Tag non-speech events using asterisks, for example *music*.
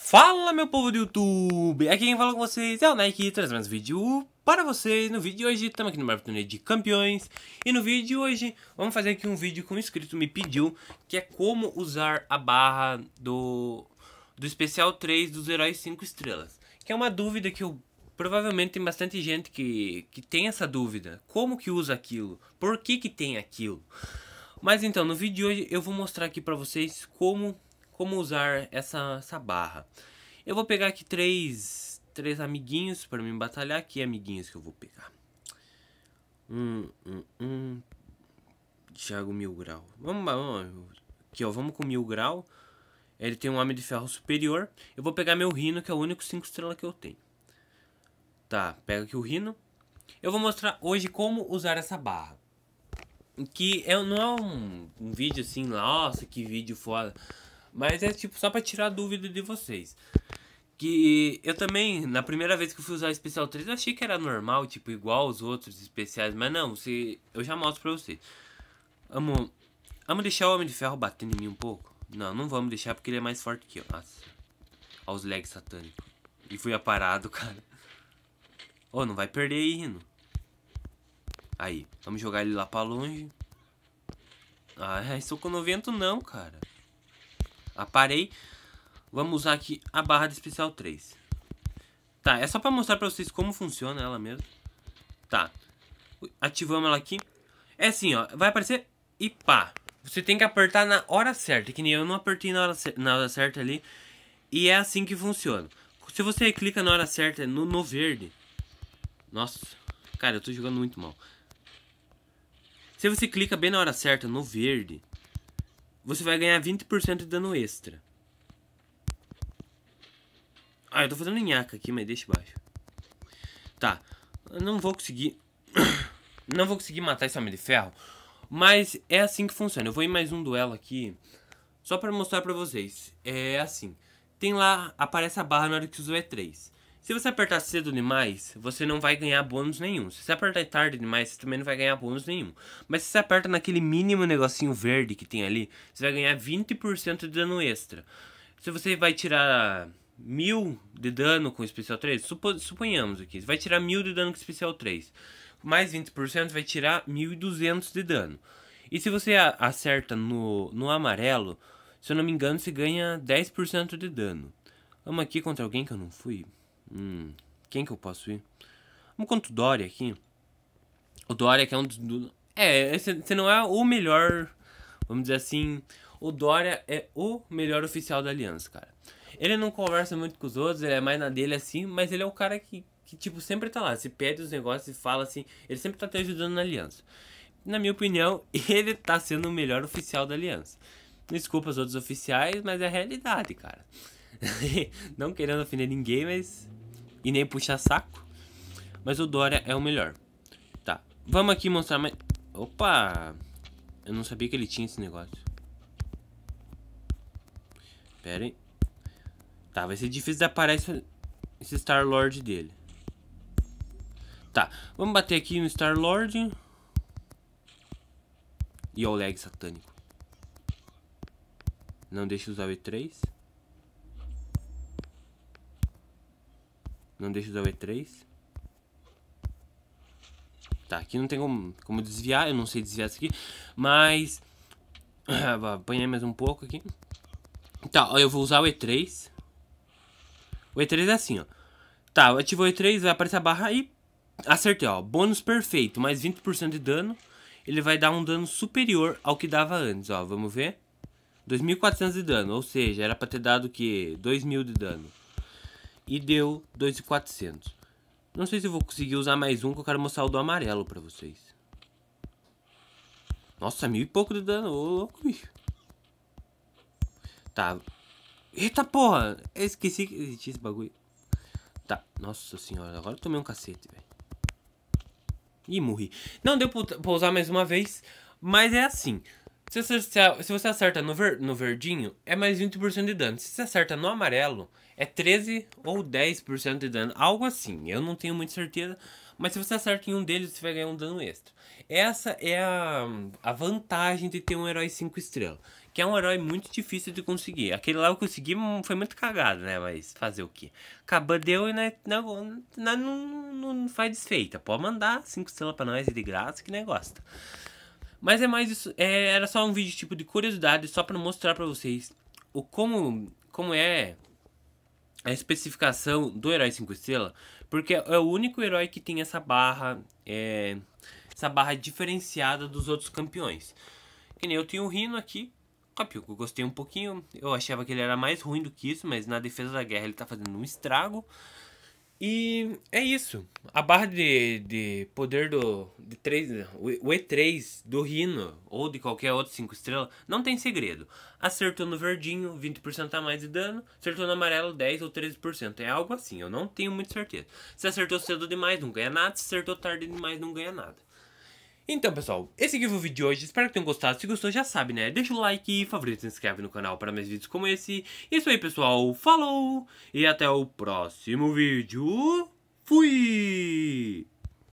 Fala meu povo do YouTube, aqui quem fala com vocês é o Nike trazendo mais um vídeo para vocês No vídeo de hoje estamos aqui no Marvel Turnê de Campeões E no vídeo de hoje vamos fazer aqui um vídeo que um inscrito me pediu Que é como usar a barra do, do especial 3 dos heróis 5 estrelas Que é uma dúvida que eu provavelmente tem bastante gente que, que tem essa dúvida Como que usa aquilo? Por que que tem aquilo? Mas então, no vídeo de hoje eu vou mostrar aqui para vocês como como usar essa, essa barra. Eu vou pegar aqui três, três amiguinhos para me batalhar. Que amiguinhos que eu vou pegar? Um, um, um. Thiago Mil Grau. Vamos, vamos. Aqui, ó. Vamos com Mil Grau. Ele tem um Homem de Ferro superior. Eu vou pegar meu Rino, que é o único 5 estrelas que eu tenho. Tá, pega aqui o Rino. Eu vou mostrar hoje como usar essa barra. Que é, não é um, um vídeo assim, nossa, que vídeo foda. Mas é tipo só para tirar a dúvida de vocês. Que eu também, na primeira vez que eu fui usar o especial 3, achei que era normal, tipo, igual os outros especiais, mas não, se, eu já mostro pra vocês. Vamos, amo deixar o Homem de Ferro batendo em mim um pouco? Não, não vamos deixar porque ele é mais forte que eu. Nossa. Olha os lags satânicos. E fui aparado, *laughs* cara. oh, não vai perder aí, Rino. Aí, vamos jogar ele lá pra longe. Ah, estou com 90 não, cara aparei. Vamos usar aqui a barra de especial 3. Tá, é só para mostrar para vocês como funciona ela mesmo. Tá. Ativamos ela aqui. É assim, ó. Vai aparecer e pá. Você tem que apertar na hora certa, que nem eu não apertei na hora, na hora certa ali. E é assim que funciona. Se você clica na hora certa no, no verde... Nossa, cara, eu tô jogando muito mal. Se você clica bem na hora certa no verde, você vai ganhar 20% de dano extra. Ah, eu tô fazendo nhaca aqui, mas deixa baixo. Tá. Eu não vou conseguir... *coughs* não vou conseguir matar esse homem de ferro. Mas é assim que funciona. Eu vou em mais um duelo aqui. Só pra mostrar pra vocês. É assim. Tem lá... Aparece a barra na hora que usa o E3. Se você apertar cedo demais, você não vai ganhar bônus nenhum. Se você apertar tarde demais, você também não vai ganhar bônus nenhum. Mas se você aperta naquele mínimo negocinho verde que tem ali, você vai ganhar 20% de dano extra. Se você vai tirar mil de dano com o especial 3, supo, suponhamos aqui, você vai tirar mil de dano com o especial 3, mais 20% vai tirar 1.200 de dano. E se você acerta no, no amarelo, se eu não me engano, você ganha 10% de dano. Vamos aqui contra alguém que eu não fui. Hum, quem que eu posso ir? Vamos contra o Dória aqui. O Dória que é um dos... Do... É, você não é o melhor... Vamos dizer assim... O Dória é o melhor oficial da aliança, cara. Ele não conversa muito com os outros, ele é mais na dele assim, mas ele é o cara que, que tipo, sempre tá lá. Se pede os negócios e fala assim, ele sempre tá te ajudando na aliança. Na minha opinião, *laughs* ele tá sendo o melhor oficial da aliança. Desculpa os outros oficiais, mas é a realidade, cara. *laughs* não querendo ofender ninguém, mas e nem puxa saco. Mas o Dória é o melhor. Tá, vamos aqui mostrar mais... Opa! Eu não sabia que ele tinha esse negócio. Pera aí. Tá, vai ser difícil de aparecer esse Star-Lord dele. Tá, vamos bater aqui no Star-Lord. E o lag satânico. Não deixa usar o E3. Não deixa usar o E3. Tá, aqui não tem como, como desviar. Eu não sei desviar isso aqui. Mas... *clears throat* Vou apanhar mais um pouco aqui. Tá, ó, eu vou usar o E3. O E3 é assim, ó. Tá, eu ativo o E3, vai aparecer a barra e acertei, ó. Bônus perfeito, mais 20% de dano. Ele vai dar um dano superior ao que dava antes, ó. Vamos ver. 2.400 de dano, ou seja, era pra ter dado o quê? 2.000 de dano e deu 2,400. Não sei se eu vou conseguir usar mais um, que eu quero mostrar o do amarelo pra vocês. Nossa, mil e pouco de dano. Ô, louco, bicho. Tá. Eita porra! Eu esqueci que existia esse bagulho. Tá. Nossa senhora, agora eu tomei um cacete, velho. Ih, morri. Não deu pra usar mais uma vez. Mas é assim. Se você, se você acerta no, ver, no verdinho, é mais 20% de dano. Se você acerta no amarelo, é 13 ou 10% de dano. Algo assim. Eu não tenho muita certeza. Mas se você acerta em um deles, você vai ganhar um dano extra. Essa é a, a vantagem de ter um herói 5 estrelas. Que é um herói muito difícil de conseguir. Aquele lá eu consegui, foi muito cagado, né? Mas fazer o quê? acabando deu e né, não, não, não, não faz desfeita. Pode mandar 5 estrelas pra nós de graça, que negócio mas é mais isso. É, era só um vídeo tipo de curiosidade, só para mostrar para vocês o como, como é a especificação do herói 5 estrelas. Porque é o único herói que tem essa barra. É, essa barra diferenciada dos outros campeões. Que nem eu tenho o Rino aqui. Óbvio, eu gostei um pouquinho. Eu achava que ele era mais ruim do que isso, mas na defesa da guerra ele tá fazendo um estrago. E é isso. A barra de, de poder do. De 3, o E3 do Rino ou de qualquer outro 5 estrelas não tem segredo. Acertou no verdinho, 20% a mais de dano. Acertou no amarelo, 10% ou 13%. É algo assim, eu não tenho muita certeza. Se acertou cedo demais, não ganha nada. Se acertou tarde demais, não ganha nada. Então, pessoal, esse aqui foi o vídeo de hoje. Espero que tenham gostado. Se gostou, já sabe, né? Deixa o like, favorito, se inscreve no canal para mais vídeos como esse. Isso aí, pessoal. Falou! E até o próximo vídeo. Fui!